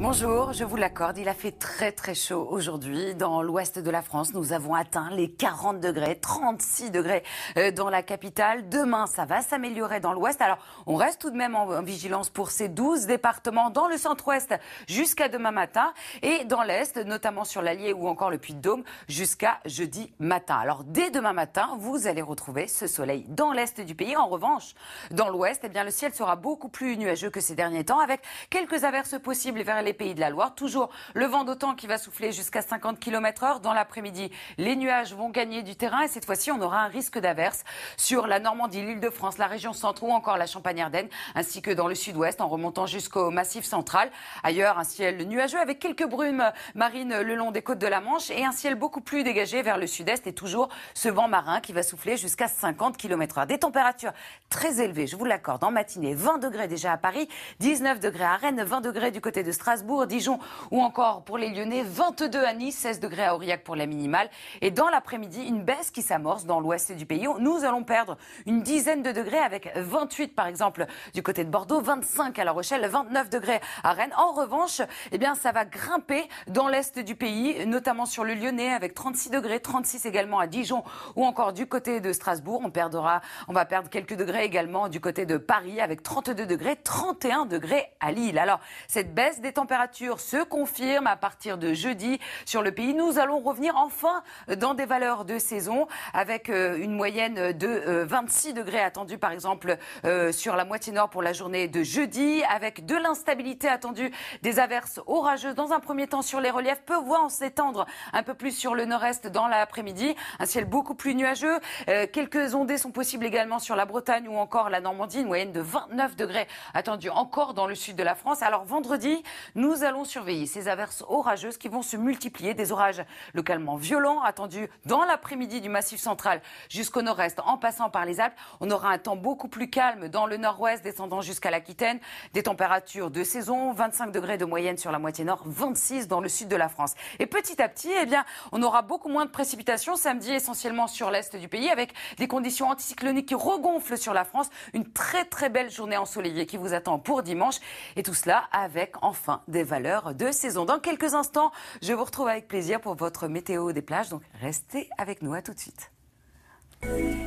Bonjour, je vous l'accorde, il a fait très très chaud aujourd'hui. Dans l'ouest de la France, nous avons atteint les 40 degrés, 36 degrés euh, dans la capitale. Demain, ça va s'améliorer dans l'ouest. Alors, on reste tout de même en vigilance pour ces 12 départements dans le centre-ouest jusqu'à demain matin et dans l'est, notamment sur l'Allier ou encore le Puy-de-Dôme, jusqu'à jeudi matin. Alors, dès demain matin, vous allez retrouver ce soleil dans l'est du pays. En revanche, dans l'ouest, eh bien, le ciel sera beaucoup plus nuageux que ces derniers temps avec quelques averses possibles vers les les pays de la Loire. Toujours le vent d'autant qui va souffler jusqu'à 50 km/h. Dans l'après-midi, les nuages vont gagner du terrain et cette fois-ci, on aura un risque d'averse sur la Normandie, l'île de France, la région centre ou encore la Champagne-Ardenne, ainsi que dans le sud-ouest en remontant jusqu'au massif central. Ailleurs, un ciel nuageux avec quelques brumes marines le long des côtes de la Manche et un ciel beaucoup plus dégagé vers le sud-est et toujours ce vent marin qui va souffler jusqu'à 50 km/h. Des températures très élevées, je vous l'accorde, en matinée, 20 degrés déjà à Paris, 19 degrés à Rennes, 20 degrés du côté de Strasbourg. Strasbourg, Dijon ou encore pour les Lyonnais, 22 à Nice, 16 degrés à Aurillac pour la minimale. Et dans l'après-midi, une baisse qui s'amorce dans l'ouest du pays. Nous allons perdre une dizaine de degrés avec 28 par exemple du côté de Bordeaux, 25 à La Rochelle, 29 degrés à Rennes. En revanche, eh bien, ça va grimper dans l'est du pays, notamment sur le Lyonnais avec 36 degrés, 36 également à Dijon ou encore du côté de Strasbourg. On perdra, on va perdre quelques degrés également du côté de Paris avec 32 degrés, 31 degrés à Lille. Alors, cette baisse des températures température se confirme à partir de jeudi sur le pays. Nous allons revenir enfin dans des valeurs de saison avec euh, une moyenne de 26 euh, degrés attendue par exemple euh, sur la moitié nord pour la journée de jeudi avec de l'instabilité attendue des averses orageuses dans un premier temps sur les reliefs peu en s'étendre un peu plus sur le nord-est dans l'après-midi. Un ciel beaucoup plus nuageux. quelques ondées sont possibles également sur la Bretagne ou encore la Normandie. Une moyenne de 29 degrés attendue encore dans le sud de la France. Alors vendredi, nous allons surveiller ces averses orageuses qui vont se multiplier, des orages localement violents attendus dans l'après-midi du massif central jusqu'au nord-est en passant par les Alpes. On aura un temps beaucoup plus calme dans le nord-ouest descendant jusqu'à l'Aquitaine, des températures de saison, 25 degrés de moyenne sur la moitié nord, 26 dans le sud de la France. Et petit à petit, eh bien, on aura beaucoup moins de précipitations samedi essentiellement sur l'est du pays avec des conditions anticycloniques qui regonflent sur la France, une très très belle journée ensoleillée qui vous attend pour dimanche et tout cela avec enfin des valeurs de saison. Dans quelques instants, je vous retrouve avec plaisir pour votre météo des plages. Donc restez avec nous. À tout de suite.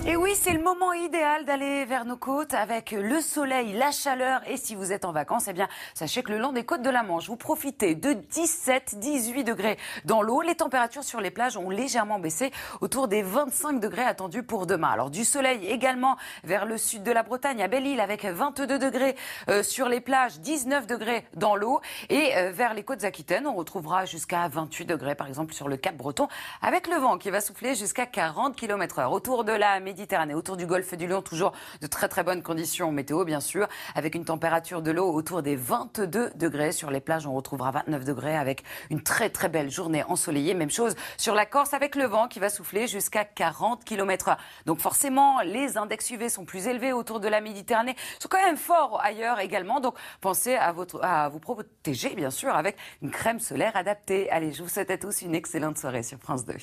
Et oui, c'est le moment idéal d'aller vers nos côtes avec le soleil, la chaleur et si vous êtes en vacances, eh bien, sachez que le long des côtes de la Manche, vous profitez de 17, 18 degrés dans l'eau. Les températures sur les plages ont légèrement baissé autour des 25 degrés attendus pour demain. Alors du soleil également vers le sud de la Bretagne, à Belle-Île avec 22 degrés euh, sur les plages, 19 degrés dans l'eau et euh, vers les côtes aquitaines, on retrouvera jusqu'à 28 degrés par exemple sur le Cap Breton avec le vent qui va souffler jusqu'à 40 km/h autour de la Méditerranée, autour du golfe du Lion, toujours de très très bonnes conditions météo, bien sûr, avec une température de l'eau autour des 22 degrés. Sur les plages, on retrouvera 29 degrés avec une très très belle journée ensoleillée. Même chose sur la Corse avec le vent qui va souffler jusqu'à 40 km/h. Donc forcément, les index UV sont plus élevés autour de la Méditerranée, sont quand même forts ailleurs également. Donc pensez à, votre, à vous protéger, bien sûr, avec une crème solaire adaptée. Allez, je vous souhaite à tous une excellente soirée sur France 2.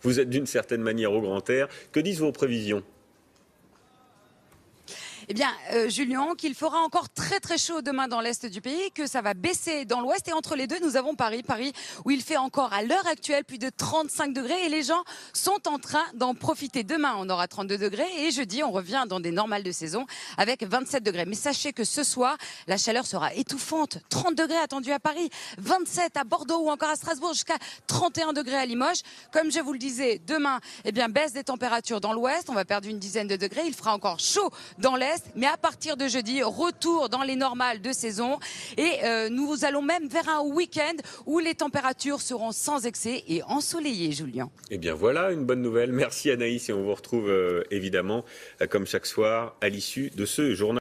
Vous êtes d'une certaine manière au grand air. Que disent vos prévisions eh bien, euh, Julien, qu'il fera encore très très chaud demain dans l'est du pays, que ça va baisser dans l'ouest. Et entre les deux, nous avons Paris. Paris où il fait encore à l'heure actuelle plus de 35 degrés et les gens sont en train d'en profiter. Demain, on aura 32 degrés et jeudi, on revient dans des normales de saison avec 27 degrés. Mais sachez que ce soir, la chaleur sera étouffante. 30 degrés attendus à Paris, 27 à Bordeaux ou encore à Strasbourg, jusqu'à 31 degrés à Limoges. Comme je vous le disais, demain, eh bien, baisse des températures dans l'ouest. On va perdre une dizaine de degrés. Il fera encore chaud dans l'est. Mais à partir de jeudi, retour dans les normales de saison. Et euh, nous nous allons même vers un week-end où les températures seront sans excès et ensoleillées, Julien. Eh bien voilà, une bonne nouvelle. Merci Anaïs et on vous retrouve euh, évidemment, euh, comme chaque soir, à l'issue de ce journal.